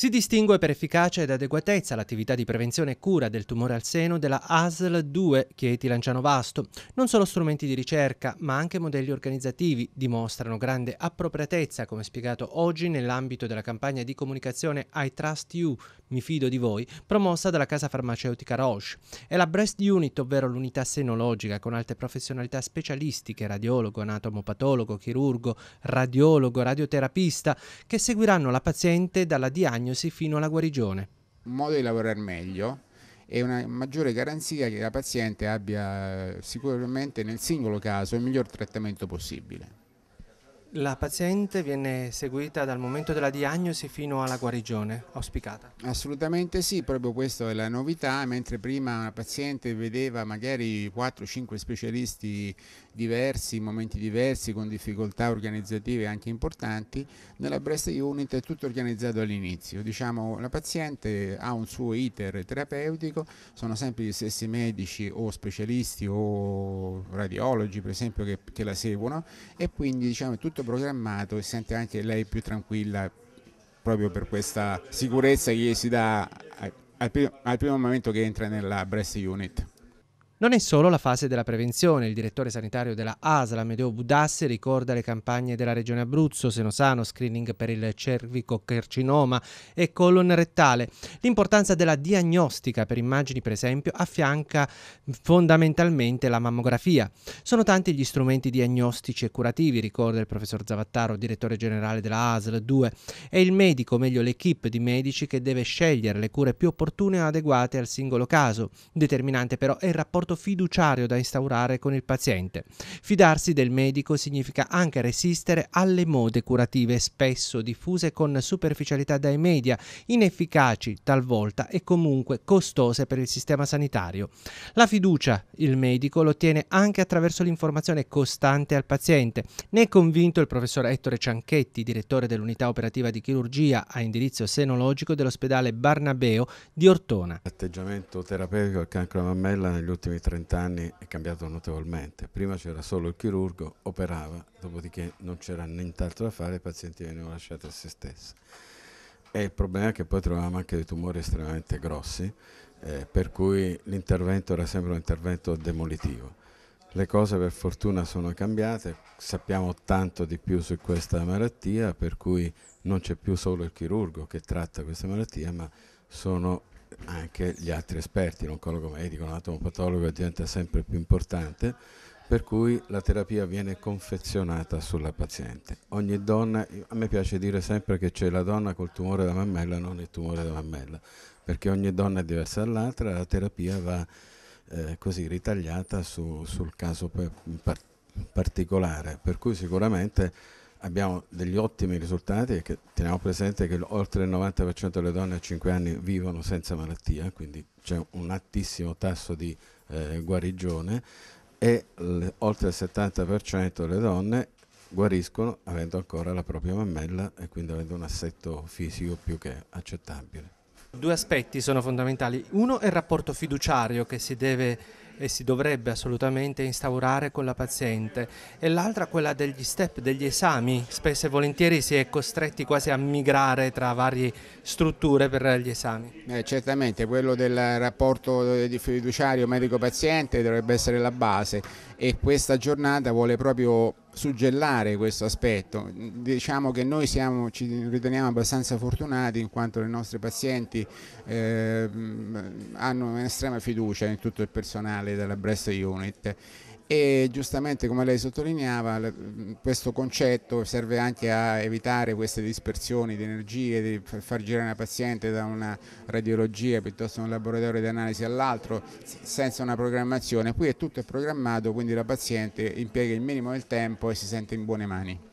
Si distingue per efficacia ed adeguatezza l'attività di prevenzione e cura del tumore al seno della ASL 2 Chieti Lanciano Vasto. Non solo strumenti di ricerca, ma anche modelli organizzativi dimostrano grande appropriatezza, come spiegato oggi nell'ambito della campagna di comunicazione I Trust You, mi fido di voi, promossa dalla casa farmaceutica Roche. È la Breast Unit, ovvero l'unità senologica con alte professionalità specialistiche, radiologo, anatomopatologo, chirurgo, radiologo, radioterapista, che seguiranno la paziente dalla diagnosi diagnosi fino alla guarigione. Un modo di lavorare meglio e una maggiore garanzia che la paziente abbia sicuramente nel singolo caso il miglior trattamento possibile. La paziente viene seguita dal momento della diagnosi fino alla guarigione auspicata? Assolutamente sì, proprio questa è la novità, mentre prima la paziente vedeva magari 4-5 specialisti diversi, in momenti diversi, con difficoltà organizzative anche importanti, nella Breast Unit è tutto organizzato all'inizio, diciamo la paziente ha un suo iter terapeutico, sono sempre gli stessi medici o specialisti o radiologi per esempio che, che la seguono e quindi diciamo è tutto tutto programmato e sente anche lei più tranquilla proprio per questa sicurezza che gli si dà al primo, al primo momento che entra nella breast unit. Non è solo la fase della prevenzione, il direttore sanitario della ASL Amedeo Budassi ricorda le campagne della regione Abruzzo, Senosano, screening per il cervico carcinoma e colon rettale. L'importanza della diagnostica per immagini per esempio affianca fondamentalmente la mammografia. Sono tanti gli strumenti diagnostici e curativi, ricorda il professor Zavattaro, direttore generale della ASL 2. È il medico, o meglio l'equipe di medici che deve scegliere le cure più opportune e adeguate al singolo caso. Determinante però è il rapporto rapporto fiduciario da instaurare con il paziente. Fidarsi del medico significa anche resistere alle mode curative spesso diffuse con superficialità dai media, inefficaci talvolta e comunque costose per il sistema sanitario. La fiducia il medico lo ottiene anche attraverso l'informazione costante al paziente. Ne è convinto il professor Ettore Cianchetti, direttore dell'unità operativa di chirurgia a indirizzo senologico dell'ospedale Barnabeo di Ortona. L'atteggiamento terapeutico al cancro alla mammella negli ultimi ultimi 30 anni è cambiato notevolmente. Prima c'era solo il chirurgo, operava, dopodiché non c'era nient'altro da fare, i pazienti venivano lasciati a se stessi. E il problema è che poi trovavamo anche dei tumori estremamente grossi, eh, per cui l'intervento era sempre un intervento demolitivo. Le cose per fortuna sono cambiate, sappiamo tanto di più su questa malattia, per cui non c'è più solo il chirurgo che tratta questa malattia, ma sono anche gli altri esperti, l'oncologo medico, l'anatomopatologo diventa sempre più importante, per cui la terapia viene confezionata sulla paziente. Ogni donna, a me piace dire sempre che c'è la donna col tumore da mammella, non il tumore da mammella, perché ogni donna è diversa dall'altra, la terapia va eh, così ritagliata su, sul caso particolare, per cui sicuramente abbiamo degli ottimi risultati perché teniamo presente che oltre il 90% delle donne a 5 anni vivono senza malattia, quindi c'è un altissimo tasso di eh, guarigione e oltre il 70% delle donne guariscono avendo ancora la propria mammella e quindi avendo un assetto fisico più che accettabile. Due aspetti sono fondamentali. Uno è il rapporto fiduciario che si deve e si dovrebbe assolutamente instaurare con la paziente e l'altra quella degli step, degli esami, spesso e volentieri si è costretti quasi a migrare tra varie strutture per gli esami. Eh, certamente quello del rapporto di fiduciario medico-paziente dovrebbe essere la base e questa giornata vuole proprio suggellare questo aspetto. Diciamo che noi siamo, ci riteniamo abbastanza fortunati in quanto i nostri pazienti eh, hanno un'estrema fiducia in tutto il personale della Breast Unit e giustamente come lei sottolineava mm, questo concetto serve anche a evitare queste dispersioni di energie, di far girare una paziente da una radiologia piuttosto da un laboratorio di analisi all'altro senza una programmazione, qui è tutto è programmato quindi la paziente impiega il minimo del tempo e si sente in buone mani.